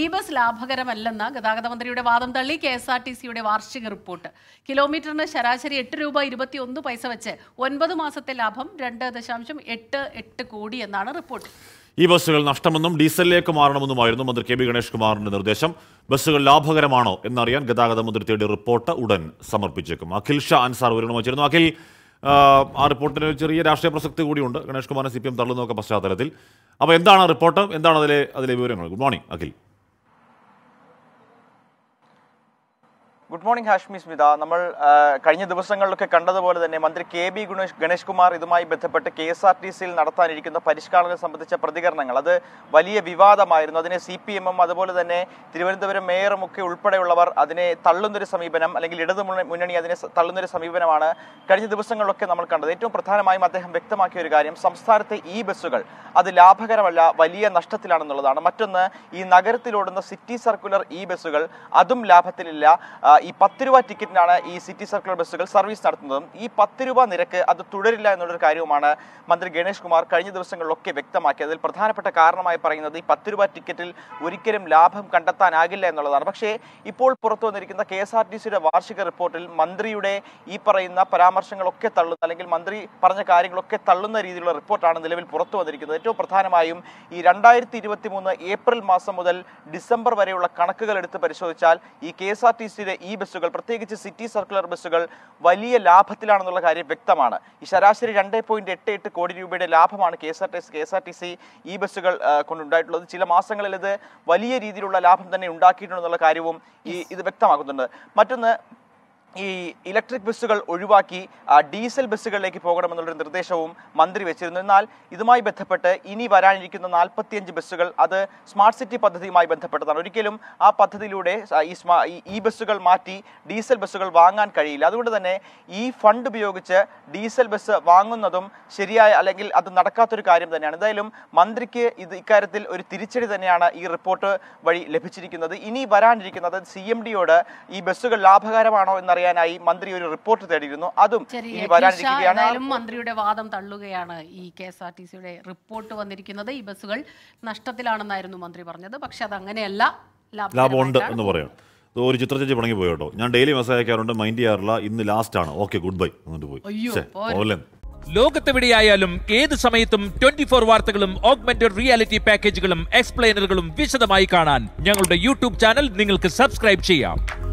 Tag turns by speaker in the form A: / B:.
A: E bus ലാഭകരമല്ലെന്ന ഗതാഗത മന്ത്രിയുടെ വാദം തള്ളി കെ എസ് ആർ ടി സിയുടെ വാർഷിക റിപ്പോർട്ട് കിലോമീറ്ററിന് ശരാശരി എട്ട് രൂപ ഇരുപത്തിയൊന്ന് പൈസ വെച്ച് ഒൻപത് മാസത്തെ ലാഭം രണ്ട് ദശാംശം എട്ട് എട്ട് കോടി എന്നാണ് റിപ്പോർട്ട്
B: ഈ ബസ്സുകൾ നഷ്ടമെന്നും ഡീസലിലേക്ക് മാറണമെന്നുമായിരുന്നു മന്ത്രി കെ ബി ഗണേഷ് കുമാറിന്റെ നിർദ്ദേശം ബസ്സുകൾ ലാഭകരമാണോ എന്നറിയാൻ ഗതാഗത മന്ത്രി റിപ്പോർട്ട് ഉടൻ സമർപ്പിച്ചേക്കും അഖിൽ ഷാ അൻസാർ വിവരണം അഖിൽ ആ റിപ്പോർട്ടിന് ചെറിയ രാഷ്ട്രീയ പ്രസക്തി കൂടിയുണ്ട് ഗണേഷ് കുമാറിനെ സി പി എം തള്ളുന്നൊക്കെ പശ്ചാത്തലത്തിൽ അപ്പോൾ എന്താണ് റിപ്പോർട്ട് എന്താണ് അതിലെ അതിലെ വിവരങ്ങൾ good morning Akhil
C: good morning Hashmi Smitha നമ്മൾ കഴിഞ്ഞ ദിവസങ്ങളിലൊക്കെ കണ്ടതുപോലെ തന്നെ മന്ത്രി കെ ബി ഗുണേഷ് ഗണേഷ് കുമാർ ഇതുമായി ബന്ധപ്പെട്ട് കെ എസ് ആർ ടി സിയിൽ നടത്താനിരിക്കുന്ന പരിഷ്കരണത്തെ സംബന്ധിച്ച പ്രതികരണങ്ങൾ അത് വലിയ വിവാദമായിരുന്നു അതിനെ സി പി എമ്മും അതുപോലെ തന്നെ തിരുവനന്തപുരം മേയറും ഒക്കെ ഉൾപ്പെടെയുള്ളവർ അതിനെ തള്ളുന്നൊരു സമീപനം അല്ലെങ്കിൽ ഇടതു മുന്നണി അതിനെ തള്ളുന്നൊരു സമീപനമാണ് കഴിഞ്ഞ ദിവസങ്ങളിലൊക്കെ നമ്മൾ കണ്ടത് ഏറ്റവും പ്രധാനമായും അദ്ദേഹം വ്യക്തമാക്കിയ ഒരു കാര്യം സംസ്ഥാനത്തെ ഈ ബസ്സുകൾ അത് ലാഭകരമല്ല വലിയ നഷ്ടത്തിലാണെന്നുള്ളതാണ് മറ്റൊന്ന് ഈ നഗരത്തിലോടുന്ന സിറ്റി സർക്കുലർ ഈ ബസ്സുകൾ അതും ലാഭത്തിലില്ല ഈ പത്ത് രൂപ ടിക്കറ്റിനാണ് ഈ സിറ്റി സർക്കിൾ ബസ്സുകൾ സർവീസ് നടത്തുന്നതും ഈ പത്ത് രൂപ നിരക്ക് അത് തുടരില്ല എന്നുള്ളൊരു കാര്യവുമാണ് മന്ത്രി ഗണേഷ് കുമാർ കഴിഞ്ഞ ദിവസങ്ങളിലൊക്കെ വ്യക്തമാക്കിയത് അതിൽ പ്രധാനപ്പെട്ട കാരണമായി പറയുന്നത് ഈ പത്ത് രൂപ ടിക്കറ്റിൽ ഒരിക്കലും ലാഭം കണ്ടെത്താനാകില്ല എന്നുള്ളതാണ് പക്ഷേ ഇപ്പോൾ പുറത്തു വന്നിരിക്കുന്ന കെ എസ് ആർ ടി സിയുടെ വാർഷിക റിപ്പോർട്ടിൽ മന്ത്രിയുടെ ഈ പറയുന്ന പരാമർശങ്ങളൊക്കെ തള്ളുന്ന അല്ലെങ്കിൽ മന്ത്രി പറഞ്ഞ കാര്യങ്ങളൊക്കെ തള്ളുന്ന രീതിയിലുള്ള റിപ്പോർട്ടാണ് നിലവിൽ പുറത്തു വന്നിരിക്കുന്നത് ഏറ്റവും പ്രധാനമായും ഈ രണ്ടായിരത്തി ഇരുപത്തി മൂന്ന് ഏപ്രിൽ മാസം മുതൽ ഡിസംബർ വരെയുള്ള കണക്കുകൾ എടുത്ത് പരിശോധിച്ചാൽ ഈ കെ എസ് ആർ ടി സിയുടെ ഈ ബസ്സുകൾ പ്രത്യേകിച്ച് സിറ്റി സർക്കുലർ ബസ്സുകൾ വലിയ ലാഭത്തിലാണെന്നുള്ള കാര്യം വ്യക്തമാണ് ഈ ശരാശരി രണ്ട് പോയിന്റ് എട്ട് എട്ട് കോടി രൂപയുടെ ലാഭമാണ് K S R T C K S R T C ഈ ബസ്സുകൾ കൊണ്ടുണ്ടായിട്ടുള്ളത് ചില മാസങ്ങളിൽ ഇത് വലിയ രീതിയിലുള്ള ലാഭം തന്നെ ഉണ്ടാക്കിയിട്ടുണ്ടെന്നുള്ള കാര്യവും ഈ ഇത് വ്യക്തമാക്കുന്നുണ്ട് മറ്റൊന്ന് ഈ ഇലക്ട്രിക് ബസ്സുകൾ ഒഴിവാക്കി ഡീസൽ ബസ്സുകളിലേക്ക് ഒരു നിർദ്ദേശവും മന്ത്രി വെച്ചിരുന്നു എന്നാൽ ഇതുമായി ബന്ധപ്പെട്ട് ഇനി വരാനിരിക്കുന്ന നാൽപ്പത്തിയഞ്ച് ബസ്സുകൾ അത് സ്മാർട്ട് സിറ്റി പദ്ധതിയുമായി ബന്ധപ്പെട്ടതാണ് ഒരിക്കലും ആ പദ്ധതിയിലൂടെ ഈ ഈ ബസ്സുകൾ മാറ്റി ഡീസൽ ബസ്സുകൾ വാങ്ങാൻ കഴിയില്ല അതുകൊണ്ട് തന്നെ ഈ ഫണ്ട് ഉപയോഗിച്ച് ഡീസൽ ബസ് വാങ്ങുന്നതും ശരിയായ അല്ലെങ്കിൽ അത് നടക്കാത്തൊരു കാര്യം തന്നെയാണ് എന്തായാലും മന്ത്രിക്ക് ഇത് ഇക്കാര്യത്തിൽ ഒരു തിരിച്ചടി തന്നെയാണ് ഈ റിപ്പോർട്ട് വഴി ലഭിച്ചിരിക്കുന്നത് ഇനി വരാനിരിക്കുന്നത് സി എം ഡിയോട് ഈ ബസ്സുകൾ ലാഭകരമാണോ എന്നറിയാം അറിയാനായി മന്ത്രി ഒരു റിപ്പോർട്ട് തേടിയിരുന്നു അതും ഇനി വരാനിരിക്കുകയാണ്
A: മന്ത്രിയുടെ വാദം തള്ളുകയാണ് ഈ കെ എസ് ആർ ടി സിയുടെ റിപ്പോർട്ട് വന്നിരിക്കുന്നത് ഈ ബസ്സുകൾ നഷ്ടത്തിലാണെന്നായിരുന്നു മന്ത്രി പറഞ്ഞത് പക്ഷെ അത് അങ്ങനെയല്ല ലാഭമുണ്ട് എന്ന് പറയും
B: ഒരു ചിത്രചേച്ചി പണങ്ങി പോയി കേട്ടോ ഞാൻ ഡെയിലി മെസ്സേജ് അയക്കാറുണ്ട് മൈൻഡ് ചെയ്യാറില്ല ഇന്ന് ലാസ്റ്റ് ആണ് ഓക്കെ ഗുഡ് ബൈ എന്നിട്ട് പോയി ലോകത്തെവിടെയായാലും ഏത് സമയത്തും ട്വന്റി ഫോർ വാർത്തകളും ഓഗ്മെന്റഡ് റിയാലിറ്റി പാക്കേജുകളും എക്സ്പ്ലെയിനറുകളും വിശദമായി കാണാൻ ഞങ്ങളുടെ യൂട്യൂബ് ചാനൽ നിങ്ങൾക്ക് സബ്സ്ക്രൈബ് ചെയ്യാം